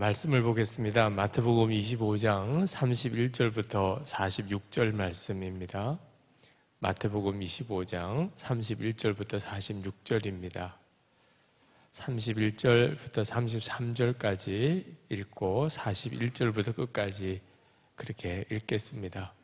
말씀을 보겠습니다. 마태복음 25장 31절부터 46절 말씀입니다. 마태복음 25장 31절부터 46절입니다. 31절부터 33절까지 읽고 41절부터 끝까지 그렇게 읽겠습니다.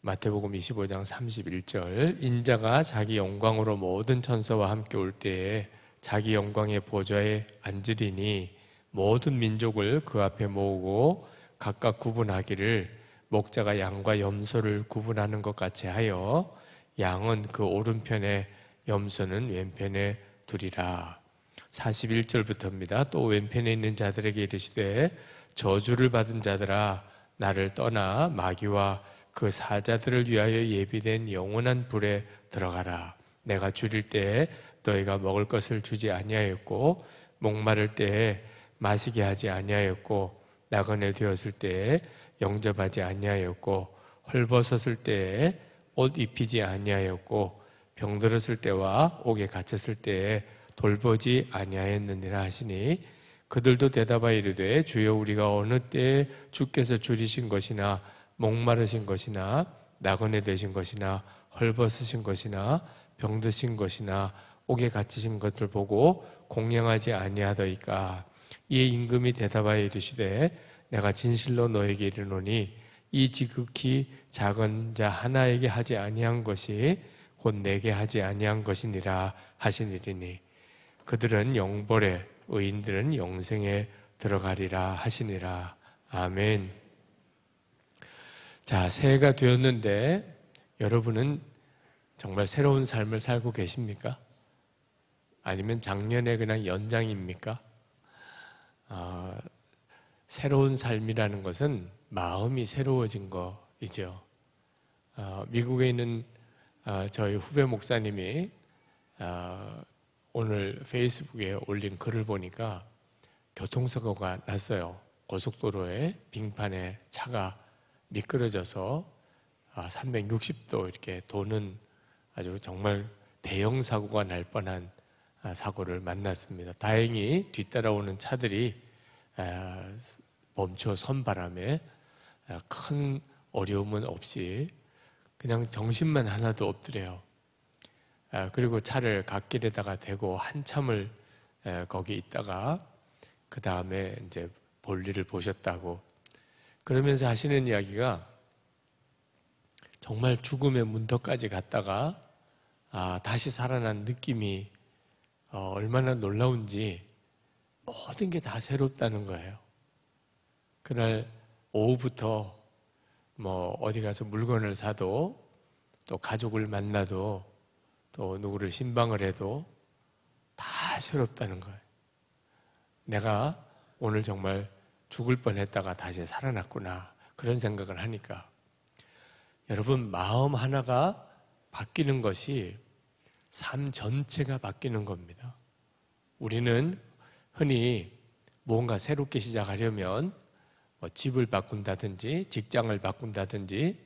마태복음 25장 31절 인자가 자기 영광으로 모든 천사와 함께 올 때에 자기 영광의 보좌에 앉으리니 모든 민족을 그 앞에 모으고 각각 구분하기를 목자가 양과 염소를 구분하는 것 같이 하여 양은 그 오른편에 염소는 왼편에 두리라. 41절부터입니다. 또 왼편에 있는 자들에게 이르시되 저주를 받은 자들아 나를 떠나 마귀와 그 사자들을 위하여 예비된 영원한 불에 들어가라. 내가 줄일 때 너희가 먹을 것을 주지 아니하였고 목마를 때에 마시게 하지 아니하였고 나그네 되었을 때에 영접하지 아니하였고 헐벗었을 때에 옷 입히지 아니하였고 병들었을 때와 옥에 갇혔을 때에 돌보지 아니하였느니라 하시니 그들도 대답하여 이르되 주여 우리가 어느 때에 주께서 줄이신 것이나 목마르신 것이나 낙원에 되신 것이나 헐벗으신 것이나 병드신 것이나 옥에 갇히신 것을 보고 공양하지 아니하더이까 이에 임금이 대답하여 이르시되 내가 진실로 너에게 이르노니 이 지극히 작은 자 하나에게 하지 아니한 것이 곧 내게 하지 아니한 것이니라 하시니리니 그들은 영벌에 의인들은 영생에 들어가리라 하시니라 아멘. 자 새해가 되었는데 여러분은 정말 새로운 삶을 살고 계십니까? 아니면 작년에 그냥 연장입니까? 어, 새로운 삶이라는 것은 마음이 새로워진 거이죠. 어, 미국에 있는 어, 저희 후배 목사님이 오늘 페이스북에 올린 글을 보니까 교통사고가 났어요. 고속도로에 빙판에 차가 미끄러져서 360도 이렇게 도는 아주 정말 대형 사고가 날 뻔한 아, 사고를 만났습니다. 다행히 뒤따라오는 차들이 아, 멈춰 선 바람에 아, 큰 어려움은 없이 그냥 정신만 하나도 없더래요. 그리고 차를 갓길에다가 대고 한참을 거기 있다가 그 다음에 이제 볼일을 보셨다고 그러면서 하시는 이야기가 정말 죽음의 문턱까지 갔다가 아, 다시 살아난 느낌이 어, 얼마나 놀라운지 모든 게 다 새롭다는 거예요. 그날 오후부터 뭐 어디 가서 물건을 사도 또 가족을 만나도 또 누구를 신방을 해도 다 새롭다는 거예요. 내가 오늘 정말 죽을 뻔 했다가 다시 살아났구나. 그런 생각을 하니까. 여러분, 마음 하나가 바뀌는 것이 삶 전체가 바뀌는 겁니다. 우리는 흔히 뭔가 새롭게 시작하려면 뭐 집을 바꾼다든지 직장을 바꾼다든지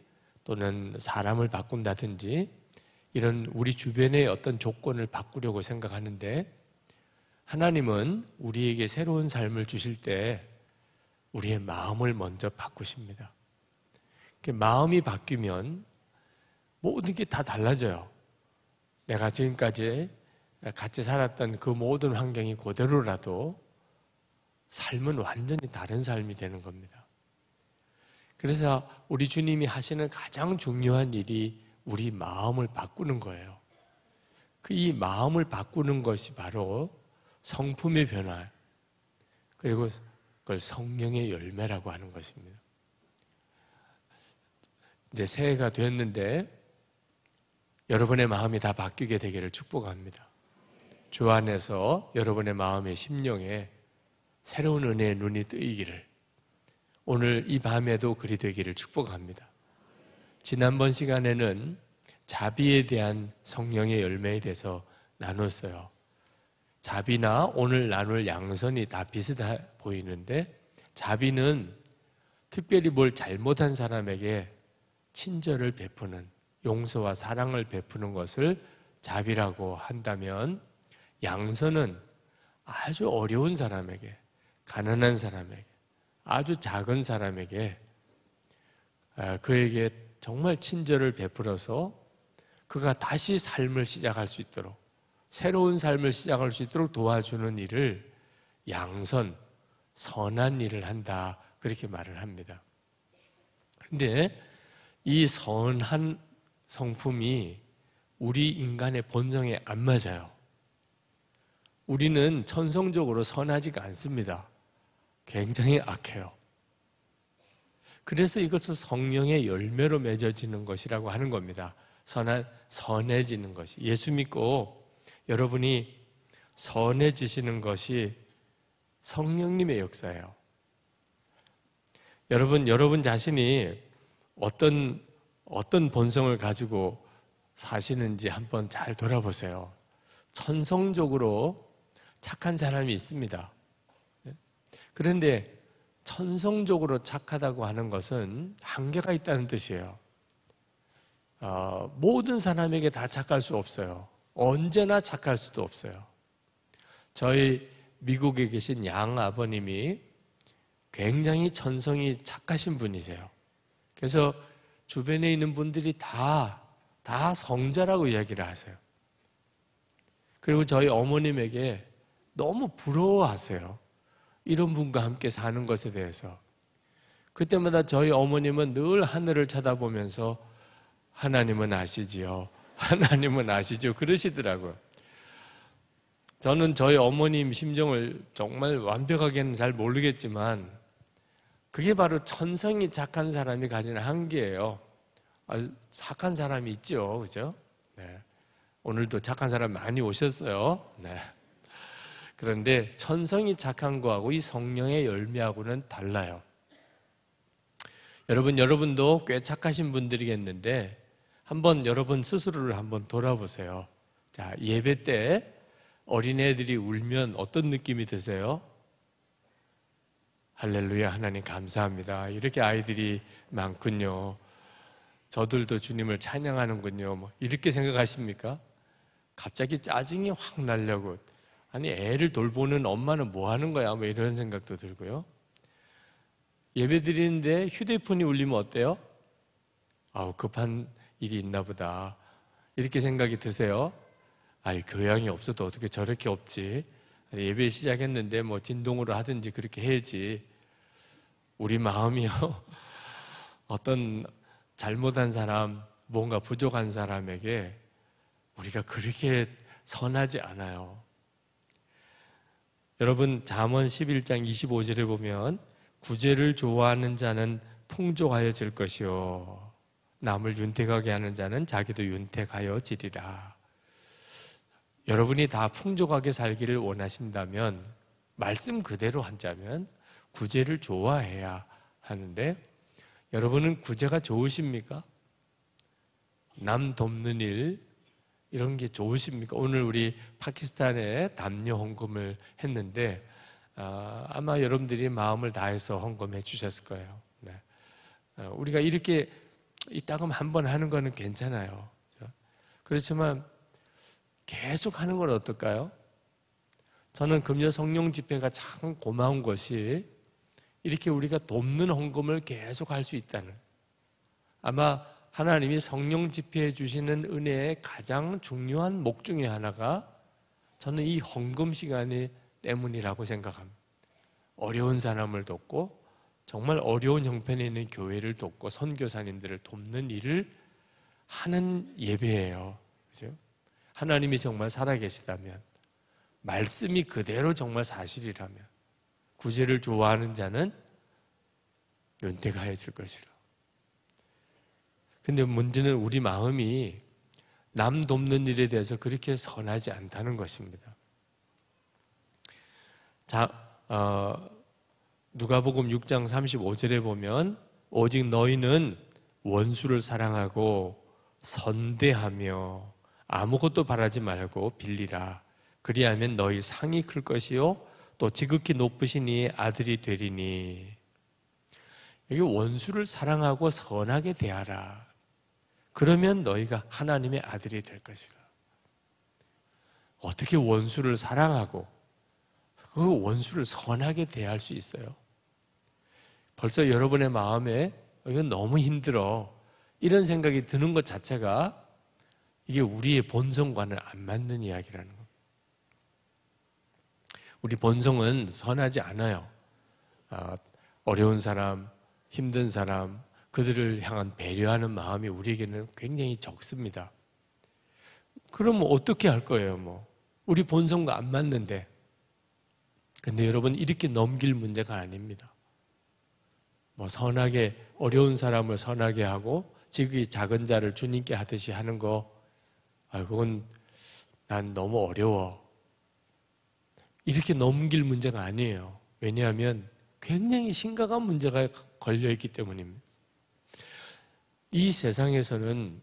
또는 사람을 바꾼다든지 이런 우리 주변의 어떤 조건을 바꾸려고 생각하는데 하나님은 우리에게 새로운 삶을 주실 때 우리의 마음을 먼저 바꾸십니다. 마음이 바뀌면 모든 게 다 달라져요. 내가 지금까지 같이 살았던 그 모든 환경이 그대로라도 삶은 완전히 다른 삶이 되는 겁니다. 그래서 우리 주님이 하시는 가장 중요한 일이 우리 마음을 바꾸는 거예요. 그 이 마음을 바꾸는 것이 바로 성품의 변화, 그리고 그걸 성령의 열매라고 하는 것입니다. 이제 새해가 되었는데 여러분의 마음이 다 바뀌게 되기를 축복합니다. 주 안에서 여러분의 마음의 심령에 새로운 은혜의 눈이 뜨이기를 오늘 이 밤에도 그리 되기를 축복합니다. 지난번 시간에는 자비에 대한 성령의 열매에 대해서 나눴어요. 자비나 오늘 나눌 양선이 다 비슷해 보이는데 자비는 특별히 뭘 잘못한 사람에게 친절을 베푸는 용서와 사랑을 베푸는 것을 자비라고 한다면 양서는 아주 어려운 사람에게, 가난한 사람에게, 아주 작은 사람에게 아, 그에게 정말 친절을 베풀어서 그가 다시 삶을 시작할 수 있도록 새로운 삶을 시작할 수 있도록 도와주는 일을 양선, 선한 일을 한다. 그렇게 말을 합니다. 근데 이 선한 성품이 우리 인간의 본성에 안 맞아요. 우리는 천성적으로 선하지가 않습니다. 굉장히 악해요. 그래서 이것은 성령의 열매로 맺어지는 것이라고 하는 겁니다. 선한, 선해지는 것이. 예수 믿고 여러분이 선해지시는 것이 성령님의 역사예요. 여러분, 여러분 자신이 어떤 어떤 본성을 가지고 사시는지 한번 잘 돌아보세요. 천성적으로 착한 사람이 있습니다. 예? 그런데 천성적으로 착하다고 하는 것은 한계가 있다는 뜻이에요. 어, 모든 사람에게 다 착할 수 없어요. 언제나 착할 수도 없어요. 저희 미국에 계신 양 아버님이 굉장히 천성이 착하신 분이세요. 그래서 주변에 있는 분들이 다, 다 성자라고 이야기를 하세요. 그리고 저희 어머님에게 너무 부러워하세요. 이런 분과 함께 사는 것에 대해서. 그때마다 저희 어머님은 늘 하늘을 쳐다보면서 하나님은 아시지요. 하나님은 아시죠. 그러시더라고요. 저는 저희 어머님 심정을 정말 완벽하게는 잘 모르겠지만 그게 바로 천성이 착한 사람이 가진 한계예요. 아, 착한 사람이 있죠, 그죠? 네. 오늘도 착한 사람 많이 오셨어요. 네. 그런데 천성이 착한 거하고 이 성령의 열매하고는 달라요. 여러분, 여러분도 꽤 착하신 분들이겠는데 한번 여러분 스스로를 한번 돌아보세요. 자, 예배 때 어린애들이 울면 어떤 느낌이 드세요? 할렐루야 하나님 감사합니다. 이렇게 아이들이 많군요. 저들도 주님을 찬양하는군요. 뭐 이렇게 생각하십니까? 갑자기 짜증이 확 날려고 아니 애를 돌보는 엄마는 뭐 하는 거야? 뭐 이런 생각도 들고요. 예배 드리는데 휴대폰이 울리면 어때요? 아우 급한 일이 있나 보다. 이렇게 생각이 드세요. 아이 교양이 없어도 어떻게 저렇게 없지? 예배 시작했는데 뭐 진동으로 하든지 그렇게 해야지. 우리 마음이요. 어떤 잘못한 사람, 뭔가 부족한 사람에게 우리가 그렇게 선하지 않아요. 여러분 잠언 11장 25절에 보면 구제를 좋아하는 자는 풍족하여질 것이요 남을 윤택하게 하는 자는 자기도 윤택하여지리라. 여러분이 다 풍족하게 살기를 원하신다면 말씀 그대로 한자면 구제를 좋아해야 하는데 여러분은 구제가 좋으십니까? 남 돕는 일 이런 게 좋으십니까? 오늘 우리 파키스탄에 담요 헌금을 했는데 어, 아마 여러분들이 마음을 다해서 헌금해 주셨을 거예요. 네. 어, 우리가 이렇게 이따금 한 번 하는 거는 괜찮아요. 그렇 그렇지만 계속 하는 건 어떨까요? 저는 금요 성령 집회가 참 고마운 것이 이렇게 우리가 돕는 헌금을 계속 할 수 있다는 아마 하나님이 성령 집회해 주시는 은혜의 가장 중요한 목 중에 하나가 저는 이 헌금 시간이 때문이라고 생각합니다. 어려운 사람을 돕고 정말 어려운 형편에 있는 교회를 돕고 선교사님들을 돕는 일을 하는 예배예요. 그죠? 하나님이 정말 살아계시다면 말씀이 그대로 정말 사실이라면 구제를 좋아하는 자는 연태가 하여질 것이라. 근데 문제는 우리 마음이 남 돕는 일에 대해서 그렇게 선하지 않다는 것입니다. 자, 어, 누가복음 6장 35절에 보면 오직 너희는 원수를 사랑하고 선대하며 아무것도 바라지 말고 빌리라. 그리하면 너희 상이 클 것이요 또 지극히 높으신 이의 아들이 되리니 여기 원수를 사랑하고 선하게 대하라. 그러면 너희가 하나님의 아들이 될 것이다. 어떻게 원수를 사랑하고 그 원수를 선하게 대할 수 있어요? 벌써 여러분의 마음에 이건 너무 힘들어. 이런 생각이 드는 것 자체가 이게 우리의 본성과는 안 맞는 이야기라는 거예요. 우리 본성은 선하지 않아요. 아, 어려운 사람, 힘든 사람, 그들을 향한 배려하는 마음이 우리에게는 굉장히 적습니다. 그럼 뭐 어떻게 할 거예요, 뭐? 우리 본성과 안 맞는데. 근데 여러분, 이렇게 넘길 문제가 아닙니다. 뭐, 선하게, 어려운 사람을 선하게 하고, 지극히 작은 자를 주님께 하듯이 하는 거, 아, 그건 난 너무 어려워. 이렇게 넘길 문제가 아니에요. 왜냐하면 굉장히 심각한 문제가 걸려있기 때문입니다. 이 세상에서는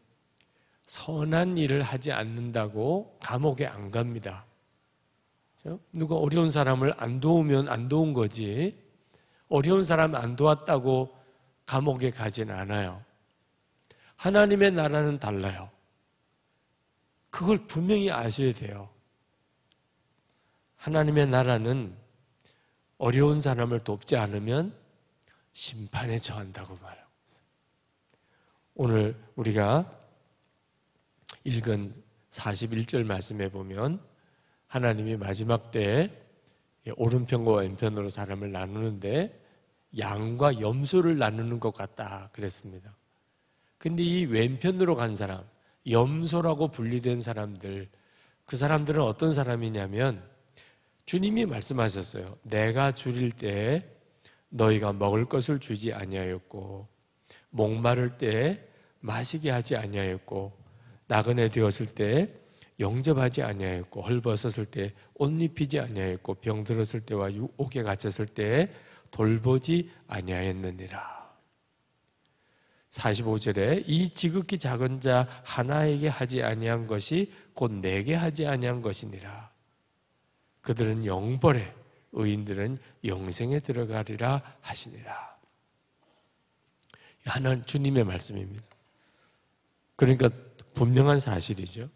선한 일을 하지 않는다고 감옥에 안 갑니다. 그렇죠? 누가 어려운 사람을 안 도우면 안 도운 거지, 어려운 사람 안 도왔다고 감옥에 가진 않아요. 하나님의 나라는 달라요. 그걸 분명히 아셔야 돼요. 하나님의 나라는 어려운 사람을 돕지 않으면 심판에 처한다고 말하고 있어요. 오늘 우리가 읽은 41절 말씀에 보면 하나님이 마지막 때에 오른편과 왼편으로 사람을 나누는데 양과 염소를 나누는 것 같다 그랬습니다. 근데 이 왼편으로 간 사람, 염소라고 분리된 사람들, 그 사람들은 어떤 사람이냐면 주님이 말씀하셨어요. 내가 줄일 때 너희가 먹을 것을 주지 아니하였고 목마를 때 마시게 하지 아니하였고 나그네 되었을 때 영접하지 아니하였고 헐벗었을 때 옷 입히지 아니하였고 병들었을 때와 옥에 갇혔을 때 돌보지 아니하였느니라. 45절에 이 지극히 작은 자 하나에게 하지 아니한 것이 곧 내게 하지 아니한 것이니라. 그들은 영벌에 의인들은 영생에 들어가리라 하시니라. 하나님 주님의 말씀입니다. 그러니까 분명한 사실이죠.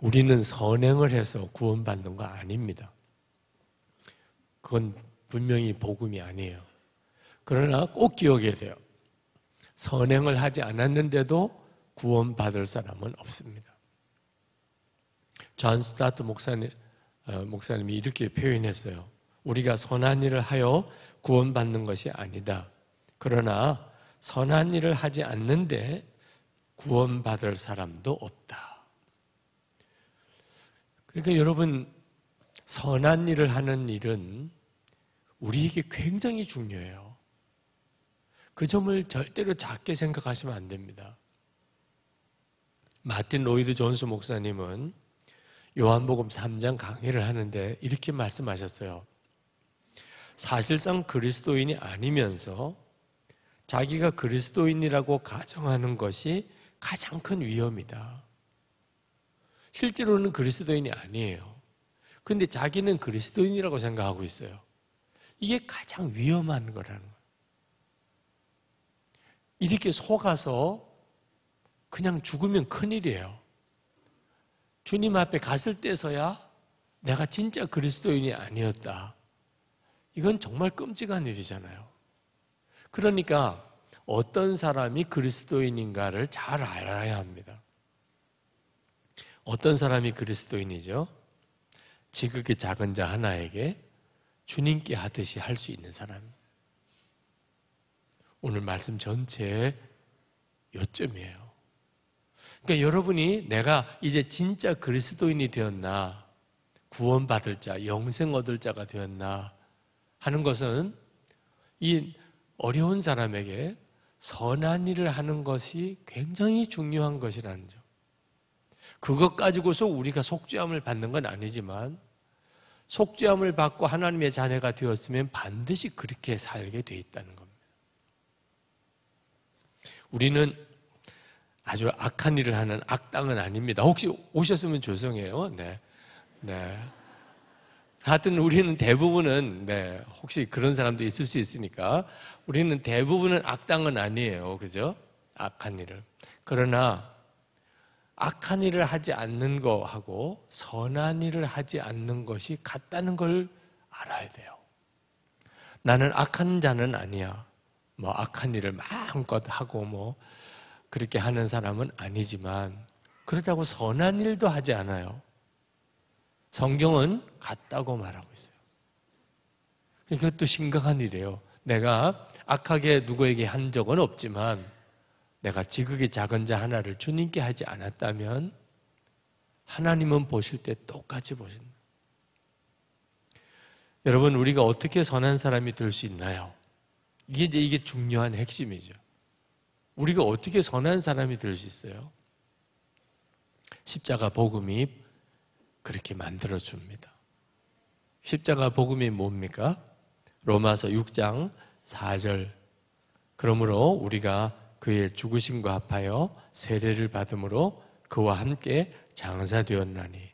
우리는 선행을 해서 구원받는 거 아닙니다. 그건 분명히 복음이 아니에요. 그러나 꼭 기억해야 돼요. 선행을 하지 않았는데도 구원받을 사람은 없습니다. 존 스타트 목사님, 어, 목사님이 이렇게 표현했어요. 우리가 선한 일을 하여 구원받는 것이 아니다. 그러나 선한 일을 하지 않는데 구원받을 사람도 없다. 그러니까 여러분, 선한 일을 하는 일은 우리에게 굉장히 중요해요. 그 점을 절대로 작게 생각하시면 안 됩니다. 마틴 로이드 존스 목사님은 요한복음 3장 강의를 하는데 이렇게 말씀하셨어요. 사실상 그리스도인이 아니면서 자기가 그리스도인이라고 가정하는 것이 가장 큰 위험이다. 실제로는 그리스도인이 아니에요. 근데 자기는 그리스도인이라고 생각하고 있어요. 이게 가장 위험한 거라는 거예요. 이렇게 속아서 그냥 죽으면 큰일이에요. 주님 앞에 갔을 때서야 내가 진짜 그리스도인이 아니었다. 이건 정말 끔찍한 일이잖아요. 그러니까 어떤 사람이 그리스도인인가를 잘 알아야 합니다. 어떤 사람이 그리스도인이죠? 지극히 작은 자 하나에게 주님께 하듯이 할 수 있는 사람. 오늘 말씀 전체의 요점이에요. 그러니까 여러분이 내가 이제 진짜 그리스도인이 되었나, 구원받을 자, 영생 얻을 자가 되었나 하는 것은 이 어려운 사람에게 선한 일을 하는 것이 굉장히 중요한 것이라는 점. 그것 가지고서 우리가 속죄함을 받는 건 아니지만 속죄함을 받고 하나님의 자녀가 되었으면 반드시 그렇게 살게 돼 있다는 겁니다. 우리는 아주 악한 일을 하는 악당은 아닙니다. 혹시 오셨으면 죄송해요. 네. 네. 하여튼 우리는 대부분은, 네. 혹시 그런 사람도 있을 수 있으니까 우리는 대부분은 악당은 아니에요. 그죠? 악한 일을. 그러나 악한 일을 하지 않는 거하고 선한 일을 하지 않는 것이 같다는 걸 알아야 돼요. 나는 악한 자는 아니야. 뭐 악한 일을 마음껏 하고 뭐 그렇게 하는 사람은 아니지만 그렇다고 선한 일도 하지 않아요. 성경은 같다고 말하고 있어요. 그것도 심각한 일이에요. 내가 악하게 누구에게 한 적은 없지만 내가 지극히 작은 자 하나를 주님께 하지 않았다면 하나님은 보실 때 똑같이 보신다. 여러분 우리가 어떻게 선한 사람이 될 수 있나요? 이게 이제 이게 중요한 핵심이죠. 우리가 어떻게 선한 사람이 될 수 있어요? 십자가 복음이 그렇게 만들어줍니다. 십자가 복음이 뭡니까? 로마서 6장 4절. 그러므로 우리가 그의 죽으심과 합하여 세례를 받음으로 그와 함께 장사되었나니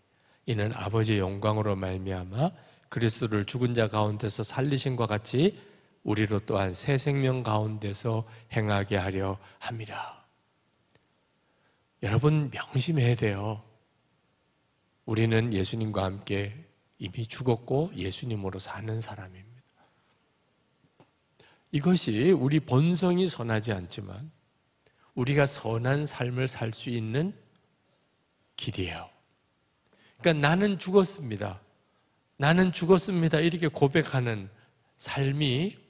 이는 아버지의 영광으로 말미암아 그리스도를 죽은 자 가운데서 살리신과 같이 우리로 또한 새 생명 가운데서 행하게 하려 합니다. 여러분 명심해야 돼요. 우리는 예수님과 함께 이미 죽었고 예수님으로 사는 사람입니다. 이것이 우리 본성이 선하지 않지만 우리가 선한 삶을 살 수 있는 길이에요. 그러니까 나는 죽었습니다. 나는 죽었습니다. 이렇게 고백하는 삶이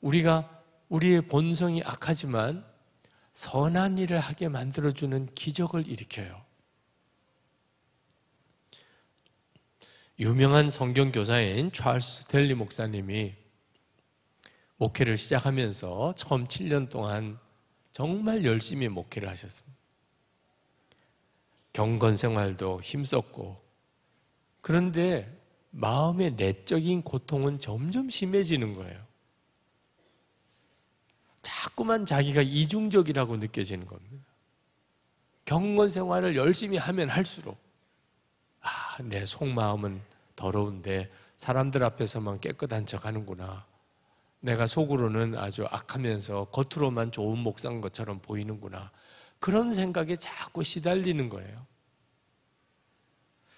우리가 우리의 본성이 악하지만 선한 일을 하게 만들어주는 기적을 일으켜요. 유명한 성경교사인 찰스 델리 목사님이 목회를 시작하면서 처음 7년 동안 정말 열심히 목회를 하셨습니다. 경건 생활도 힘썼고, 그런데 마음의 내적인 고통은 점점 심해지는 거예요. 자꾸만 자기가 이중적이라고 느껴지는 겁니다. 경건 생활을 열심히 하면 할수록 아, 내 속마음은 더러운데 사람들 앞에서만 깨끗한 척 하는구나. 내가 속으로는 아주 악하면서 겉으로만 좋은 목상 것처럼 보이는구나. 그런 생각에 자꾸 시달리는 거예요.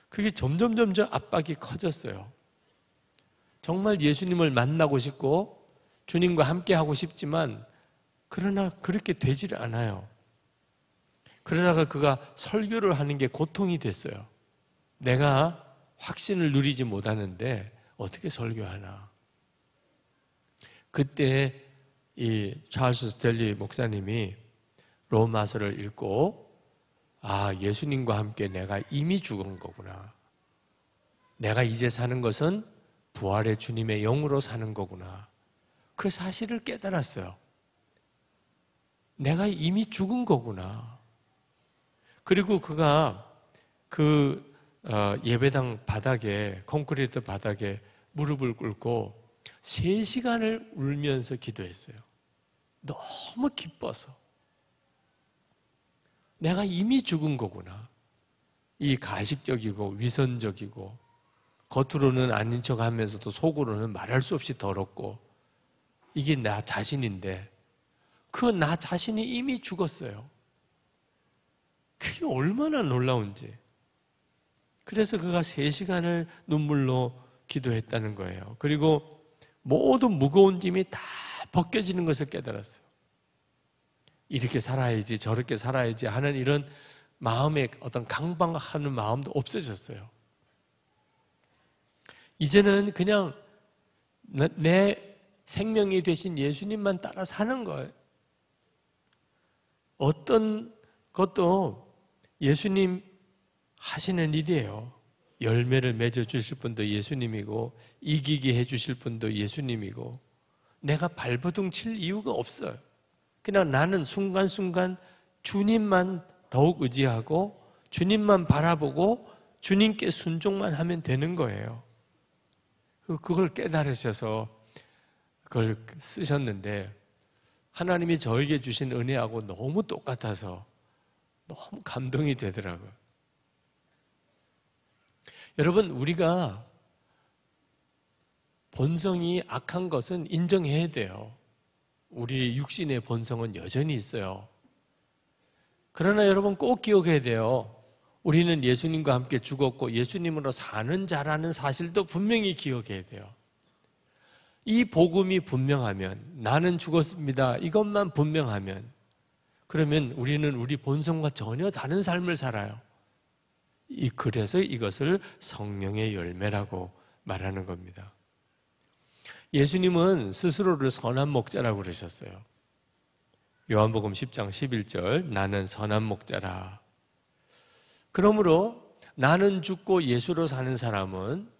그게 점점 점점 압박이 커졌어요. 정말 예수님을 만나고 싶고 주님과 함께 하고 싶지만 그러나 그렇게 되질 않아요. 그러다가 그가 설교를 하는 게 고통이 됐어요. 내가 확신을 누리지 못하는데 어떻게 설교하나. 그때 이 찰스 스텔리 목사님이 로마서를 읽고 아 예수님과 함께 내가 이미 죽은 거구나. 내가 이제 사는 것은 부활의 주님의 영으로 사는 거구나. 그 사실을 깨달았어요. 내가 이미 죽은 거구나. 그리고 그가 그 어, 예배당 바닥에 콘크리트 바닥에 무릎을 꿇고 3시간을 울면서 기도했어요. 너무 기뻐서. 내가 이미 죽은 거구나. 이 가식적이고 위선적이고 겉으로는 아닌 척 하면서도 속으로는 말할 수 없이 더럽고 이게 나 자신인데 그나 자신이 이미 죽었어요. 그게 얼마나 놀라운지. 그래서 그가 세시간을 눈물로 기도했다는 거예요. 그리고 모든 무거운 짐이 다 벗겨지는 것을 깨달았어요. 이렇게 살아야지 저렇게 살아야지 하는 이런 마음의 어떤 강박하는 마음도 없어졌어요. 이제는 그냥 내 생명이 되신 예수님만 따라 사는 거예요. 어떤 것도 예수님 하시는 일이에요. 열매를 맺어 주실 분도 예수님이고 이기게 해 주실 분도 예수님이고 내가 발버둥 칠 이유가 없어요. 그냥 나는 순간순간 주님만 더욱 의지하고 주님만 바라보고 주님께 순종만 하면 되는 거예요. 그걸 깨달으셔서 그걸 쓰셨는데 하나님이 저에게 주신 은혜하고 너무 똑같아서 너무 감동이 되더라고요. 여러분, 우리가 본성이 악한 것은 인정해야 돼요. 우리 육신의 본성은 여전히 있어요. 그러나 여러분 꼭 기억해야 돼요. 우리는 예수님과 함께 죽었고 예수님으로 사는 자라는 사실도 분명히 기억해야 돼요. 이 복음이 분명하면 나는 죽었습니다. 이것만 분명하면 그러면 우리는 우리 본성과 전혀 다른 삶을 살아요. 이 그래서 이것을 성령의 열매라고 말하는 겁니다. 예수님은 스스로를 선한 목자라고 그러셨어요. 요한복음 10장 11절 나는 선한 목자라. 그러므로 나는 죽고 예수로 사는 사람은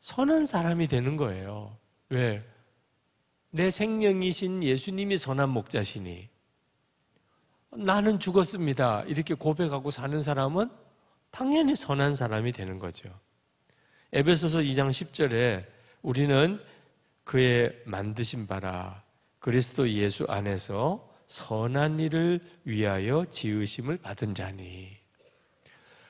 선한 사람이 되는 거예요. 왜? 내 생명이신 예수님이 선한 목자시니 나는 죽었습니다. 이렇게 고백하고 사는 사람은 당연히 선한 사람이 되는 거죠. 에베소서 2장 10절에 우리는 그의 만드신 바라 그리스도 예수 안에서 선한 일을 위하여 지으심을 받은 자니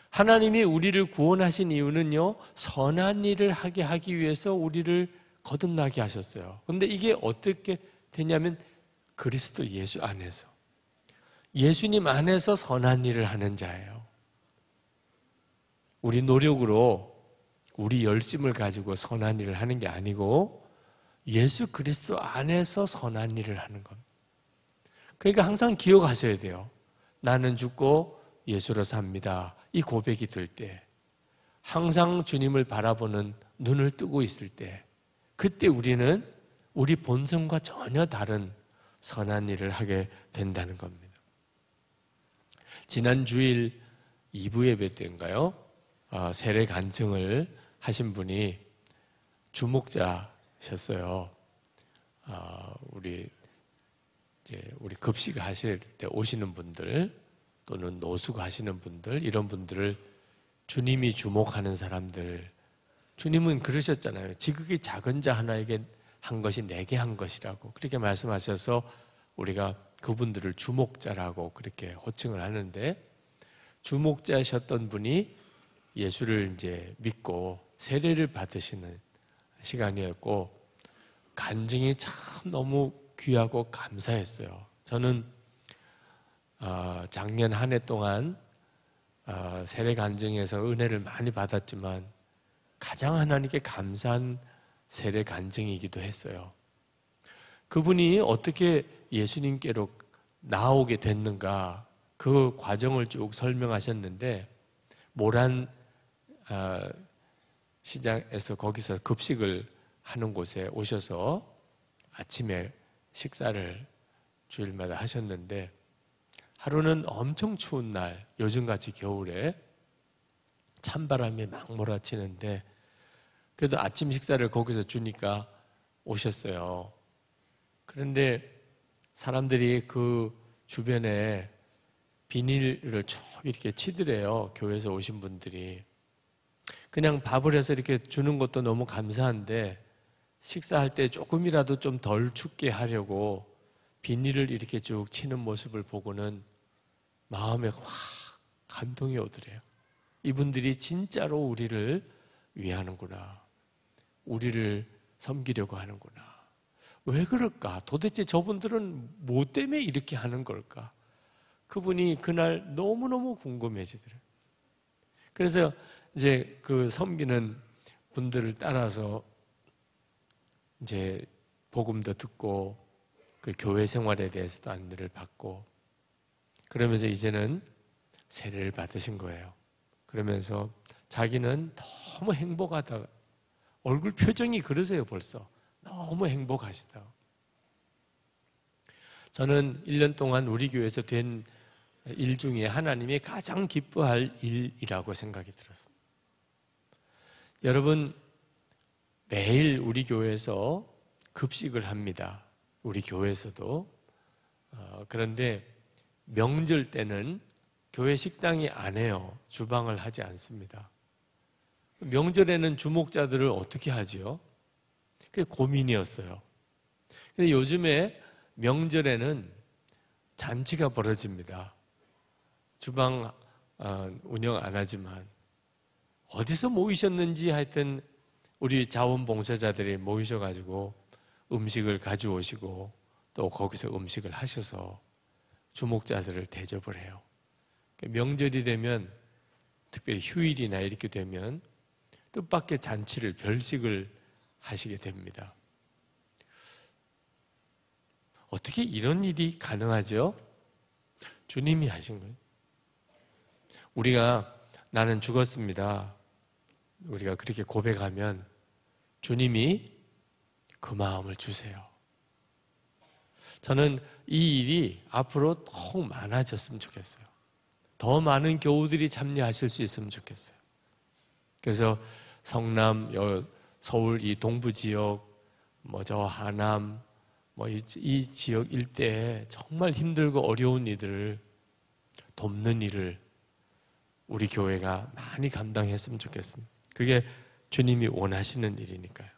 하나님이 우리를 구원하신 이유는요 선한 일을 하게 하기 위해서 우리를 거듭나게 하셨어요. 근데 이게 어떻게 되냐면 그리스도 예수 안에서. 예수님 안에서 선한 일을 하는 자예요. 우리 노력으로 우리 열심을 가지고 선한 일을 하는 게 아니고 예수 그리스도 안에서 선한 일을 하는 겁니다. 그러니까 항상 기억하셔야 돼요. 나는 죽고 예수로 삽니다. 이 고백이 될 때, 항상 주님을 바라보는 눈을 뜨고 있을 때, 그때 우리는 우리 본성과 전혀 다른 선한 일을 하게 된다는 겁니다. 지난 주일 2부 예배 때인가요? 어, 아, 세례 간증을 하신 분이 주목자셨어요. 어, 우리 이제 우리 급식 하실 때 오시는 분들 또는 노숙 하시는 분들 이런 분들을 주님이 주목하는 사람들 주님은 그러셨잖아요. 지극히 작은 자 하나에게 한 것이 내게 한 것이라고 그렇게 말씀하셔서 우리가 그분들을 주목자라고 그렇게 호칭을 하는데 주목자셨던 분이 예수를 이제 믿고 세례를 받으시는 시간이었고 간증이 참 너무 귀하고 감사했어요. 저는 어, 작년 한 해 동안 어, 세례 간증에서 은혜를 많이 받았지만 가장 하나님께 감사한 세례 간증이기도 했어요. 그분이 어떻게 예수님께로 나오게 됐는가 그 과정을 쭉 설명하셨는데 모란 어, 시장에서 거기서 급식을 하는 곳에 오셔서 아침에 식사를 주일마다 하셨는데 하루는 엄청 추운 날 요즘같이 겨울에 찬바람이 막 몰아치는데 그래도 아침 식사를 거기서 주니까 오셨어요. 그런데 사람들이 그 주변에 비닐을 쭉 이렇게 치더래요. 교회에서 오신 분들이. 그냥 밥을 해서 이렇게 주는 것도 너무 감사한데 식사할 때 조금이라도 좀 덜 춥게 하려고 비닐을 이렇게 쭉 치는 모습을 보고는 마음에 확 감동이 오더래요. 이분들이 진짜로 우리를 위하는구나. 우리를 섬기려고 하는구나. 왜 그럴까? 도대체 저분들은 뭐 때문에 이렇게 하는 걸까? 그분이 그날 너무너무 궁금해지더라 그래서 이제 그 섬기는 분들을 따라서 이제 복음도 듣고 그 교회 생활에 대해서도 안내를 받고 그러면서 이제는 세례를 받으신 거예요. 그러면서 자기는 너무 행복하다. 얼굴 표정이 그러세요, 벌써. 너무 행복하시다. 저는 1년 동안 우리 교회에서 된 일 중에 하나님이 가장 기뻐할 일이라고 생각이 들었어요 여러분, 매일 우리 교회에서 급식을 합니다. 우리 교회에서도. 어, 그런데 명절 때는 교회 식당이 안 해요. 주방을 하지 않습니다. 명절에는 주목자들을 어떻게 하지요? 그게 고민이었어요. 근데 요즘에 명절에는 잔치가 벌어집니다. 주방 어, 운영 안 하지만 어디서 모이셨는지 하여튼 우리 자원봉사자들이 모이셔가지고 음식을 가져오시고 또 거기서 음식을 하셔서 주목자들을 대접을 해요. 명절이 되면 특별히 휴일이나 이렇게 되면 뜻밖의 잔치를 별식을 하시게 됩니다. 어떻게 이런 일이 가능하죠? 주님이 하신 거예요. 우리가 나는 죽었습니다. 우리가 그렇게 고백하면 주님이 그 마음을 주세요. 저는 이 일이 앞으로 더 많아졌으면 좋겠어요. 더 많은 교우들이 참여하실 수 있으면 좋겠어요. 그래서 성남, 서울 이 동부 지역, 뭐 저 하남, 뭐이 이 지역 일대에 정말 힘들고 어려운 이들을 돕는 일을 우리 교회가 많이 감당했으면 좋겠습니다. 그게 주님이 원하시는 일이니까요.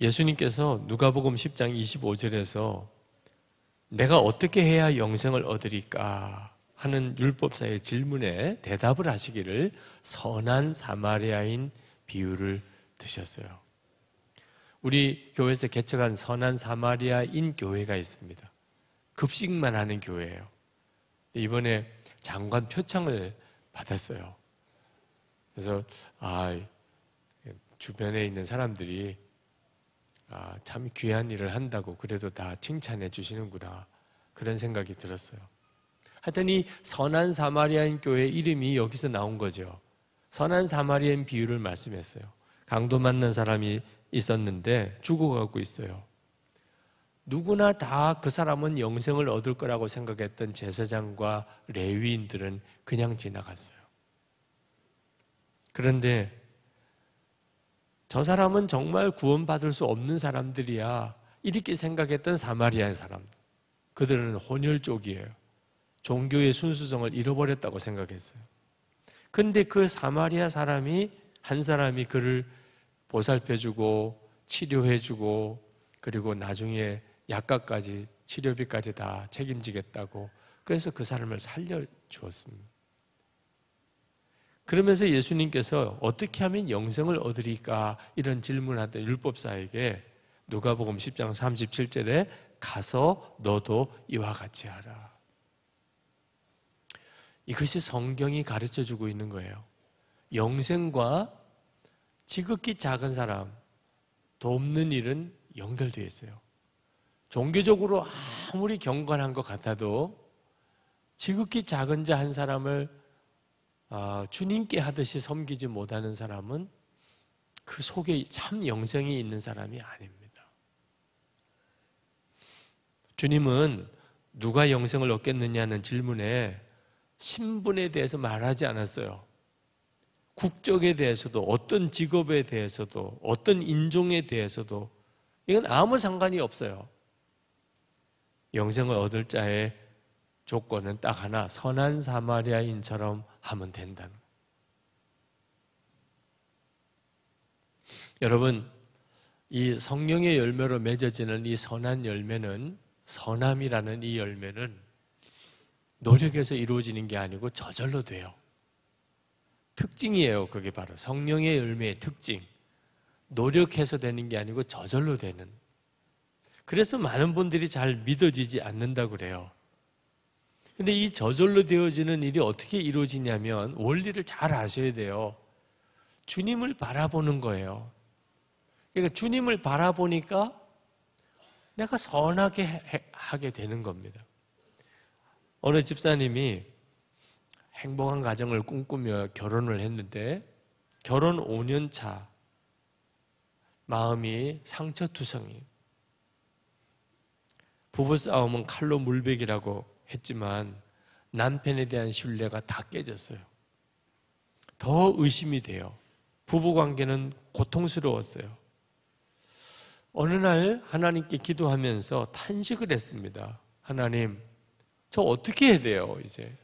예수님께서 누가복음 10장 25절에서 내가 어떻게 해야 영생을 얻으리까 하는 율법사의 질문에 대답을 하시기를 선한 사마리아인 비유를 드셨어요. 우리 교회에서 개척한 선한 사마리아인 교회가 있습니다. 급식만 하는 교회예요. 이번에 장관 표창을 받았어요. 그래서 아 주변에 있는 사람들이 아, 참 귀한 일을 한다고 그래도 다 칭찬해 주시는구나. 그런 생각이 들었어요. 하더니 선한 사마리아인 교회 이름이 여기서 나온 거죠. 선한 사마리아인 비유를 말씀했어요. 강도 맞는 사람이 있었는데 죽어가고 있어요. 누구나 다 그 사람은 영생을 얻을 거라고 생각했던 제사장과 레위인들은 그냥 지나갔어요. 그런데 저 사람은 정말 구원받을 수 없는 사람들이야. 이렇게 생각했던 사마리아의 사람. 그들은 혼혈족이에요. 종교의 순수성을 잃어버렸다고 생각했어요. 근데 그 사마리아 사람이 한 사람이 그를 보살펴주고 치료해주고 그리고 나중에 약값까지 치료비까지 다 책임지겠다고 그래서 그 사람을 살려주었습니다. 그러면서 예수님께서 어떻게 하면 영생을 얻으리까 이런 질문하던 율법사에게 누가복음 10장 37절에 가서 너도 이와 같이 하라. 이것이 성경이 가르쳐 주고 있는 거예요. 영생과 지극히 작은 사람, 돕는 일은 연결되어 있어요. 종교적으로 아무리 경건한 것 같아도 지극히 작은 자 한 사람을 아, 주님께 하듯이 섬기지 못하는 사람은 그 속에 참 영생이 있는 사람이 아닙니다. 주님은 누가 영생을 얻겠느냐는 질문에 신분에 대해서 말하지 않았어요. 국적에 대해서도 어떤 직업에 대해서도 어떤 인종에 대해서도 이건 아무 상관이 없어요. 영생을 얻을 자의 조건은 딱 하나 선한 사마리아인처럼 하면 된다 여러분 이 성령의 열매로 맺어지는 이 선한 열매는 선함이라는 이 열매는 노력해서 이루어지는 게 아니고 저절로 돼요. 특징이에요. 그게 바로 성령의 열매의 특징. 노력해서 되는 게 아니고 저절로 되는. 그래서 많은 분들이 잘 믿어지지 않는다 그래요. 근데 이 저절로 되어지는 일이 어떻게 이루어지냐면 원리를 잘 아셔야 돼요. 주님을 바라보는 거예요. 그러니까 주님을 바라보니까 내가 선하게 하게 되는 겁니다. 어느 집사님이 행복한 가정을 꿈꾸며 결혼을 했는데 결혼 5년 차 마음이 상처투성이 부부싸움은 칼로 물베기라고 했지만 남편에 대한 신뢰가 다 깨졌어요. 더 의심이 돼요. 부부 관계는 고통스러웠어요. 어느 날 하나님께 기도하면서 탄식을 했습니다. 하나님, 저 어떻게 해야 돼요, 이제?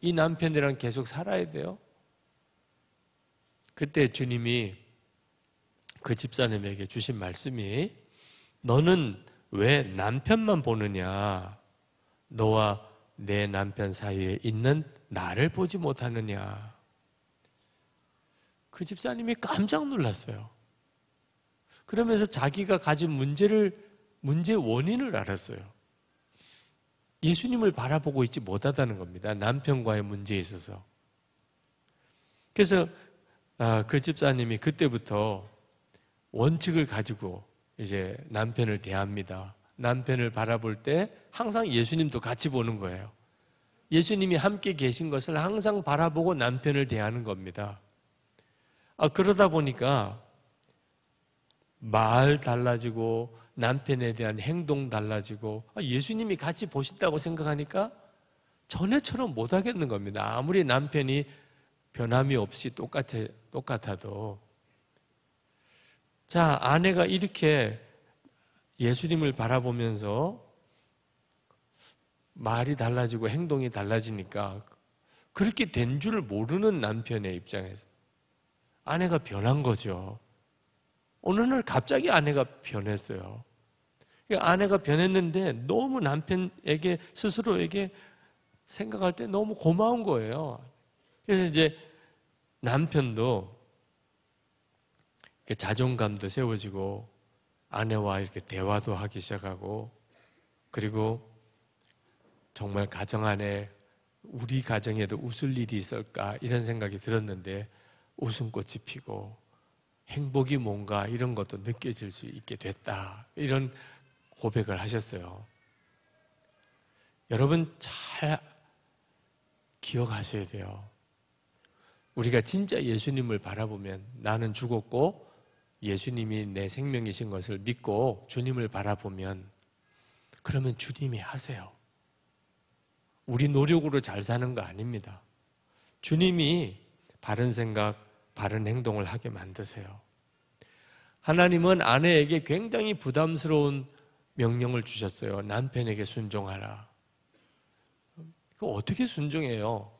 이 남편이랑 계속 살아야 돼요? 그때 주님이 그 집사님에게 주신 말씀이 너는 왜 남편만 보느냐? 너와 내 남편 사이에 있는 나를 보지 못하느냐. 그 집사님이 깜짝 놀랐어요. 그러면서 자기가 가진 문제를, 문제 원인을 알았어요. 예수님을 바라보고 있지 못하다는 겁니다. 남편과의 문제에 있어서. 그래서 아, 그 집사님이 그때부터 원칙을 가지고 이제 남편을 대합니다. 남편을 바라볼 때 항상 예수님도 같이 보는 거예요. 예수님이 함께 계신 것을 항상 바라보고 남편을 대하는 겁니다. 아, 그러다 보니까 말 달라지고 남편에 대한 행동 달라지고 아, 예수님이 같이 보신다고 생각하니까 전에처럼 못하겠는 겁니다. 아무리 남편이 변함이 없이 똑같아, 똑같아도. 자, 아내가 이렇게 예수님을 바라보면서 말이 달라지고 행동이 달라지니까 그렇게 된 줄을 모르는 남편의 입장에서 아내가 변한 거죠. 어느 날 갑자기 아내가 변했어요. 아내가 변했는데 너무 남편에게 스스로에게 생각할 때 너무 고마운 거예요. 그래서 이제 남편도 그 자존감도 세워지고 아내와 이렇게 대화도 하기 시작하고 그리고 정말 가정 안에 우리 가정에도 웃을 일이 있을까 이런 생각이 들었는데 웃음꽃이 피고 행복이 뭔가 이런 것도 느껴질 수 있게 됐다 이런 고백을 하셨어요. 여러분 잘 기억하셔야 돼요. 우리가 진짜 예수님을 바라보면 나는 죽었고 예수님이 내 생명이신 것을 믿고 주님을 바라보면 그러면 주님이 하세요. 우리 노력으로 잘 사는 거 아닙니다. 주님이 바른 생각, 바른 행동을 하게 만드세요. 하나님은 아내에게 굉장히 부담스러운 명령을 주셨어요. 남편에게 순종하라. 그 어떻게 순종해요?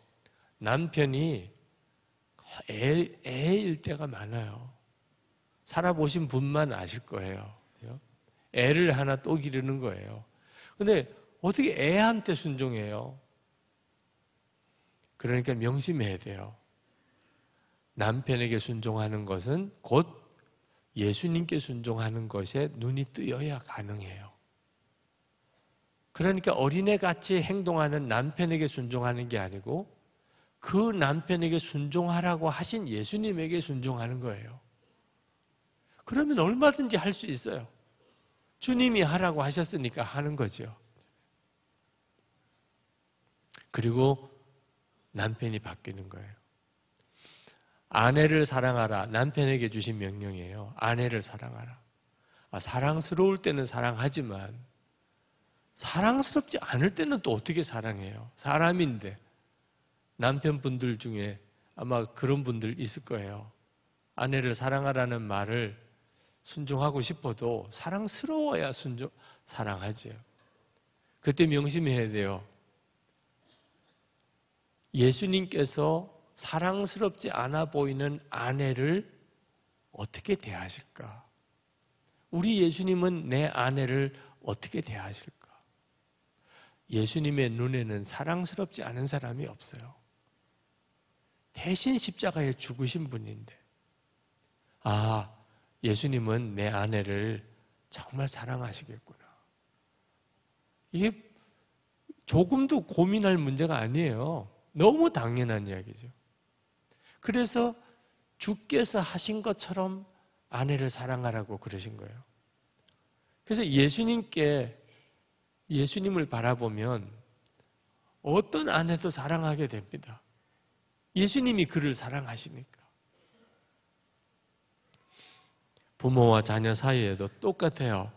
남편이 애, 애일 때가 많아요. 살아보신 분만 아실 거예요. 애를 하나 또 기르는 거예요. 근데 어떻게 애한테 순종해요? 그러니까 명심해야 돼요. 남편에게 순종하는 것은 곧 예수님께 순종하는 것에 눈이 뜨여야 가능해요. 그러니까 어린애 같이 행동하는 남편에게 순종하는 게 아니고 그 남편에게 순종하라고 하신 예수님에게 순종하는 거예요. 그러면 얼마든지 할 수 있어요. 주님이 하라고 하셨으니까 하는 거죠. 그리고 남편이 바뀌는 거예요. 아내를 사랑하라. 남편에게 주신 명령이에요. 아내를 사랑하라. 아, 사랑스러울 때는 사랑하지만 사랑스럽지 않을 때는 또 어떻게 사랑해요? 사람인데 남편분들 중에 아마 그런 분들 있을 거예요. 아내를 사랑하라는 말을 순종하고 싶어도 사랑스러워야 순종, 사랑하지요. 그때 명심해야 돼요. 예수님께서 사랑스럽지 않아 보이는 아내를 어떻게 대하실까? 우리 예수님은 내 아내를 어떻게 대하실까? 예수님의 눈에는 사랑스럽지 않은 사람이 없어요. 대신 십자가에 죽으신 분인데, 아, 예수님은 내 아내를 정말 사랑하시겠구나. 이게 조금도 고민할 문제가 아니에요. 너무 당연한 이야기죠. 그래서 주께서 하신 것처럼 아내를 사랑하라고 그러신 거예요. 그래서 예수님께 예수님을 바라보면 어떤 아내도 사랑하게 됩니다. 예수님이 그를 사랑하시니까. 부모와 자녀 사이에도 똑같아요.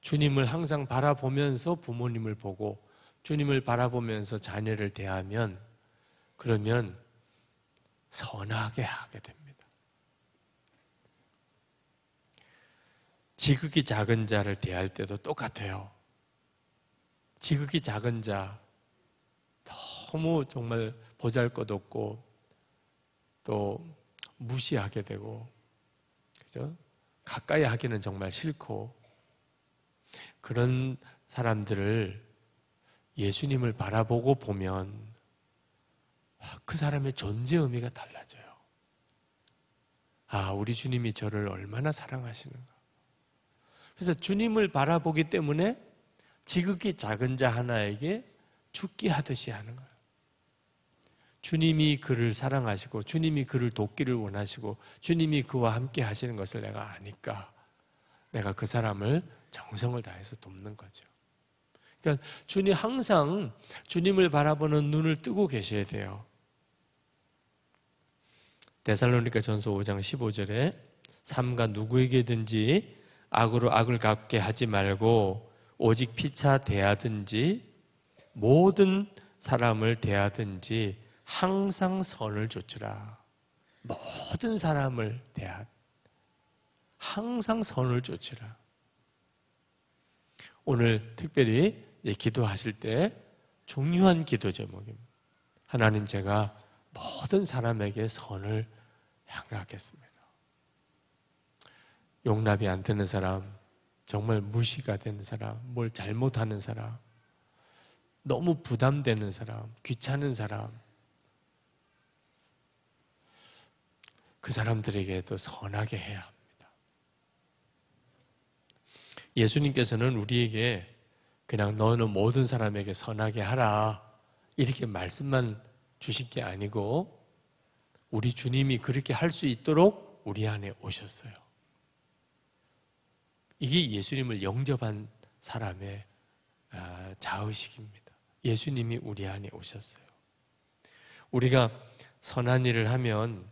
주님을 항상 바라보면서 부모님을 보고 주님을 바라보면서 자녀를 대하면 그러면 선하게 하게 됩니다. 지극히 작은 자를 대할 때도 똑같아요. 지극히 작은 자 너무 정말 보잘 것 없고 또 무시하게 되고 그죠? 가까이 하기는 정말 싫고 그런 사람들을 예수님을 바라보고 보면 아, 그 사람의 존재 의미가 달라져요. 아, 우리 주님이 저를 얼마나 사랑하시는가. 그래서 주님을 바라보기 때문에 지극히 작은 자 하나에게 죽기 하듯이 하는 거예요. 주님이 그를 사랑하시고 주님이 그를 돕기를 원하시고 주님이 그와 함께 하시는 것을 내가 아니까 내가 그 사람을 정성을 다해서 돕는 거죠. 그러니까 주님 항상 주님을 바라보는 눈을 뜨고 계셔야 돼요. 데살로니가 전서 5장 15절에 삼가 누구에게든지 악으로 악을 갚게 하지 말고 오직 피차 대하든지 모든 사람을 대하든지 항상 선을 좇으라. 모든 사람을 대한 항상 선을 좇으라. 오늘 특별히 기도하실 때 중요한 기도 제목입니다. 하나님 제가 모든 사람에게 선을 향하겠습니다. 용납이 안 되는 사람, 정말 무시가 되는 사람, 뭘 잘못하는 사람, 너무 부담되는 사람, 귀찮은 사람, 그 사람들에게도 선하게 해야 합니다. 예수님께서는 우리에게 그냥 너는 모든 사람에게 선하게 하라 이렇게 말씀만 주신 게 아니고 우리 주님이 그렇게 할 수 있도록 우리 안에 오셨어요. 이게 예수님을 영접한 사람의 아, 자의식입니다. 예수님이 우리 안에 오셨어요. 우리가 선한 일을 하면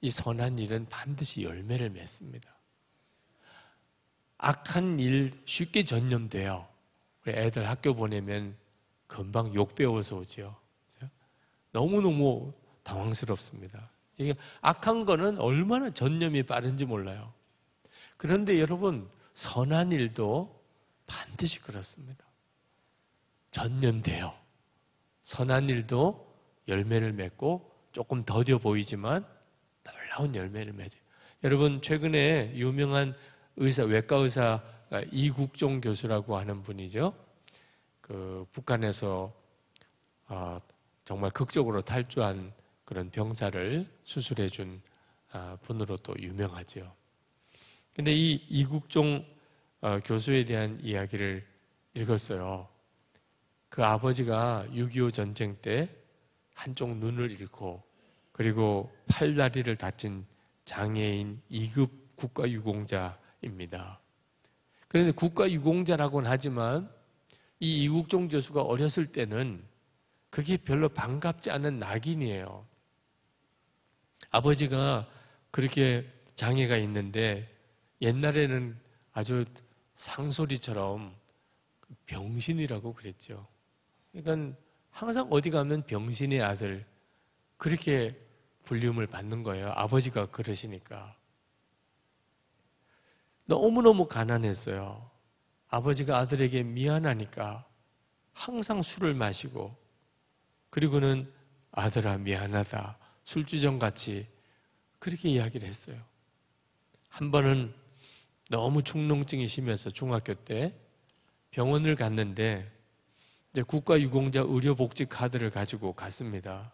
이 선한 일은 반드시 열매를 맺습니다. 악한 일 쉽게 전념돼요. 애들 학교 보내면 금방 욕 배워서 오죠. 너무너무 당황스럽습니다. 이게 악한 거는 얼마나 전념이 빠른지 몰라요. 그런데 여러분, 선한 일도 반드시 그렇습니다. 전념돼요. 선한 일도 열매를 맺고 조금 더뎌 보이지만 놀라운 열매를 맺어요. 여러분 최근에 유명한 의사 외과 의사 이국종 교수라고 하는 분이죠. 그 북한에서 어, 정말 극적으로 탈주한 그런 병사를 수술해 준 어, 아, 분으로 또 유명하죠. 근데 이 이국종 어, 교수에 대한 이야기를 읽었어요. 그 아버지가 6.25 전쟁 때 한쪽 눈을 잃고 그리고 팔다리를 다친 장애인 2급 국가유공자입니다. 그런데 국가유공자라고는 하지만 이 이국종 교수가 어렸을 때는 그게 별로 반갑지 않은 낙인이에요. 아버지가 그렇게 장애가 있는데 옛날에는 아주 상소리처럼 병신이라고 그랬죠. 그러니까 항상 어디 가면 병신의 아들 그렇게 불리움을 받는 거예요. 아버지가 그러시니까. 너무너무 가난했어요. 아버지가 아들에게 미안하니까 항상 술을 마시고, 그리고는 아들아, 미안하다. 술주정 같이 그렇게 이야기를 했어요. 한 번은 너무 충농증이 심해서 중학교 때 병원을 갔는데 국가유공자 의료복지 카드를 가지고 갔습니다.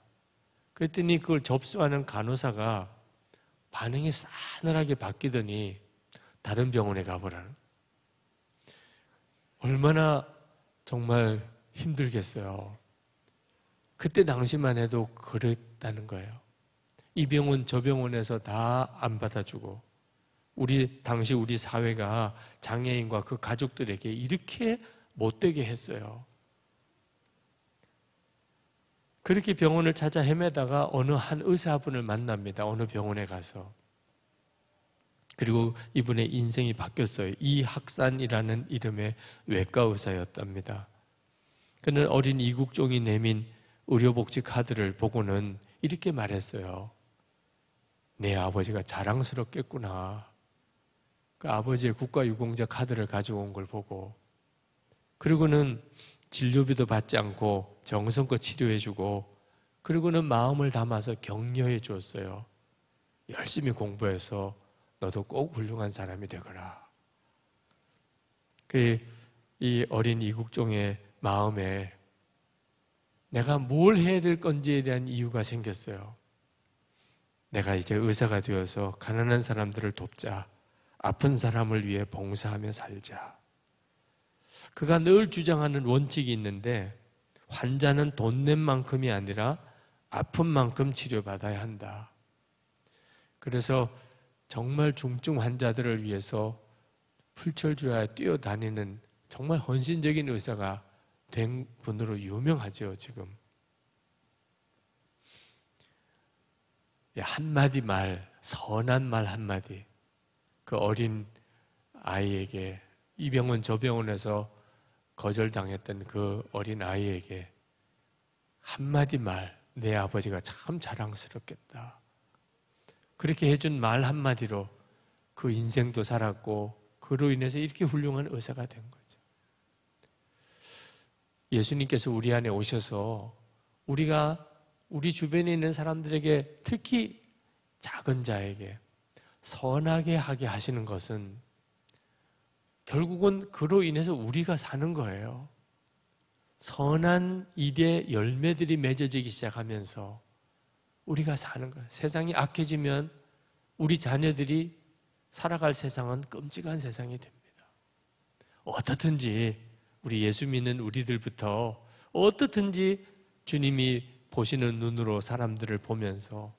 그랬더니 그걸 접수하는 간호사가 반응이 싸늘하게 바뀌더니 다른 병원에 가보라는. 얼마나 정말 힘들겠어요. 그때 당시만 해도 그랬다는 거예요. 이 병원 저 병원에서 다 안 받아주고 우리 당시 우리 사회가 장애인과 그 가족들에게 이렇게 못되게 했어요. 그렇게 병원을 찾아 헤매다가 어느 한 의사분을 만납니다. 어느 병원에 가서. 그리고 이분의 인생이 바뀌었어요. 이학산이라는 이름의 외과 의사였답니다. 그는 어린 이국종이 내민 의료복지 카드를 보고는 이렇게 말했어요. 내 아버지가 자랑스럽겠구나. 그 아버지의 국가유공자 카드를 가져온걸 보고. 그리고는 진료비도 받지 않고 정성껏 치료해주고 그리고는 마음을 담아서 격려해 주었어요. 열심히 공부해서 너도 꼭 훌륭한 사람이 되거라. 그 이 어린 이국종의 마음에 내가 뭘 해야 될 건지에 대한 이유가 생겼어요. 내가 이제 의사가 되어서 가난한 사람들을 돕자. 아픈 사람을 위해 봉사하며 살자. 그가 늘 주장하는 원칙이 있는데 환자는 돈 낸 만큼이 아니라 아픈 만큼 치료받아야 한다. 그래서 정말 중증 환자들을 위해서 풀철주야 뛰어다니는 정말 헌신적인 의사가 된 분으로 유명하죠, 지금. 한마디 말, 선한 말 한마디. 그 어린 아이에게 이 병원 저 병원에서 거절당했던 그 어린 아이에게 한마디 말, 내 아버지가 참 자랑스럽겠다. 그렇게 해준 말 한마디로 그 인생도 살았고, 그로 인해서 이렇게 훌륭한 의사가 된 거죠. 예수님께서 우리 안에 오셔서 우리가 우리 주변에 있는 사람들에게 특히 작은 자에게 선하게 하게 하시는 것은 결국은 그로 인해서 우리가 사는 거예요. 선한 일의 열매들이 맺어지기 시작하면서 우리가 사는 거예요. 세상이 악해지면 우리 자녀들이 살아갈 세상은 끔찍한 세상이 됩니다. 어떻든지 우리 예수 믿는 우리들부터 어떻든지 주님이 보시는 눈으로 사람들을 보면서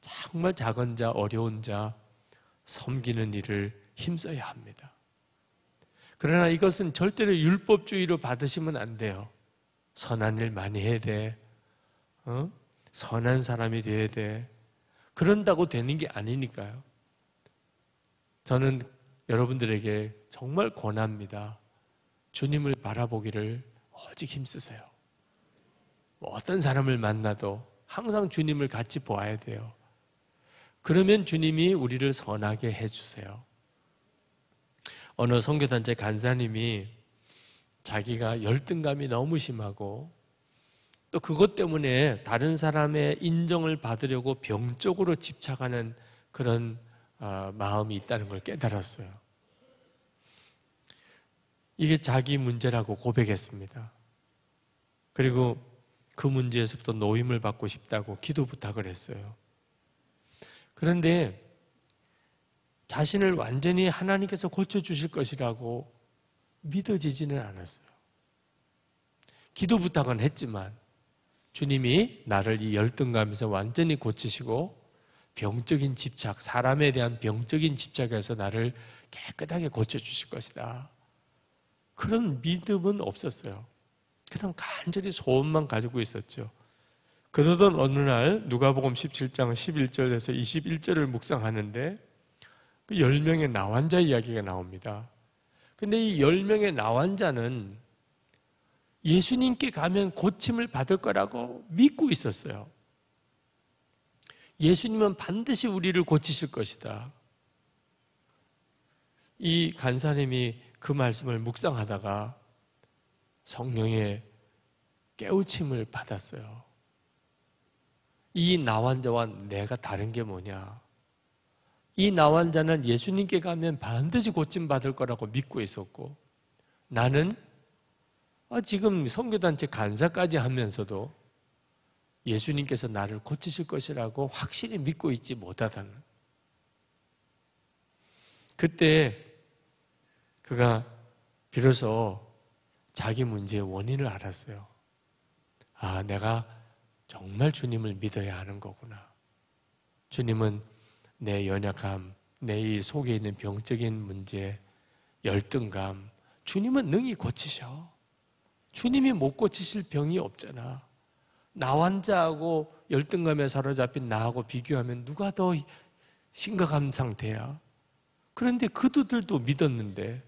정말 작은 자, 어려운 자, 섬기는 일을 힘써야 합니다. 그러나 이것은 절대로 율법주의로 받으시면 안 돼요. 선한 일 많이 해야 돼. 어? 선한 사람이 돼야 돼. 그런다고 되는 게 아니니까요. 저는 여러분들에게 정말 권합니다. 주님을 바라보기를 오직 힘쓰세요. 뭐 어떤 사람을 만나도 항상 주님을 같이 보아야 돼요. 그러면 주님이 우리를 선하게 해주세요. 어느 선교단체 간사님이 자기가 열등감이 너무 심하고 또 그것 때문에 다른 사람의 인정을 받으려고 병적으로 집착하는 그런 어, 마음이 있다는 걸 깨달았어요. 이게 자기 문제라고 고백했습니다. 그리고 그 문제에서부터 노임을 받고 싶다고 기도 부탁을 했어요. 그런데 자신을 완전히 하나님께서 고쳐주실 것이라고 믿어지지는 않았어요. 기도 부탁은 했지만 주님이 나를 이 열등감에서 완전히 고치시고 병적인 집착, 사람에 대한 병적인 집착에서 나를 깨끗하게 고쳐주실 것이다. 그런 믿음은 없었어요. 그냥 간절히 소원만 가지고 있었죠. 그러던 어느 날 누가복음 17장 11절에서 21절을 묵상하는데 그 10명의 나환자 이야기가 나옵니다. 근데 이 10명의 나환자는 예수님께 가면 고침을 받을 거라고 믿고 있었어요. 예수님은 반드시 우리를 고치실 것이다. 이 간사님이 그 말씀을 묵상하다가 성령의 깨우침을 받았어요. 이 나환자와 내가 다른 게 뭐냐? 이 나환자는 예수님께 가면 반드시 고침받을 거라고 믿고 있었고 나는 아, 지금 선교단체 간사까지 하면서도 예수님께서 나를 고치실 것이라고 확실히 믿고 있지 못하다는 그때 그가 비로소 자기 문제의 원인을 알았어요. 아, 내가 정말 주님을 믿어야 하는 거구나. 주님은 내 연약함, 내이 속에 있는 병적인 문제, 열등감, 주님은 능히 고치셔. 주님이 못 고치실 병이 없잖아. 나 환자하고 열등감에 사로잡힌 나하고 비교하면 누가 더 심각한 상태야. 그런데 그두들도 믿었는데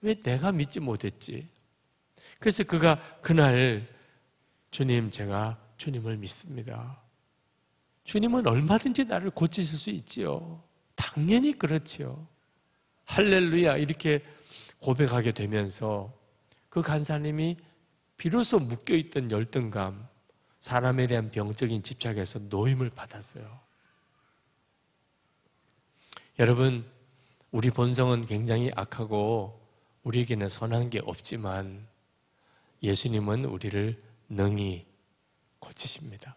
왜 내가 믿지 못했지? 그래서 그가 그날 주님 제가 주님을 믿습니다. 주님은 얼마든지 나를 고치실 수 있지요. 당연히 그렇지요. 할렐루야 이렇게 고백하게 되면서 그 간사님이 비로소 묶여있던 열등감, 사람에 대한 병적인 집착에서 노임을 받았어요. 여러분, 우리 본성은 굉장히 악하고 우리에게는 선한 게 없지만 예수님은 우리를 능히 고치십니다.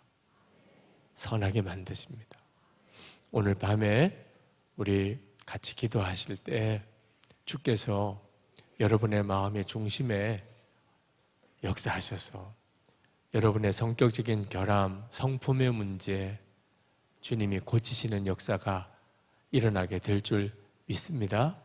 선하게 만드십니다. 오늘 밤에 우리 같이 기도하실 때 주께서 여러분의 마음의 중심에 역사하셔서 여러분의 성격적인 결함, 성품의 문제 주님이 고치시는 역사가 일어나게 될 줄 믿습니다.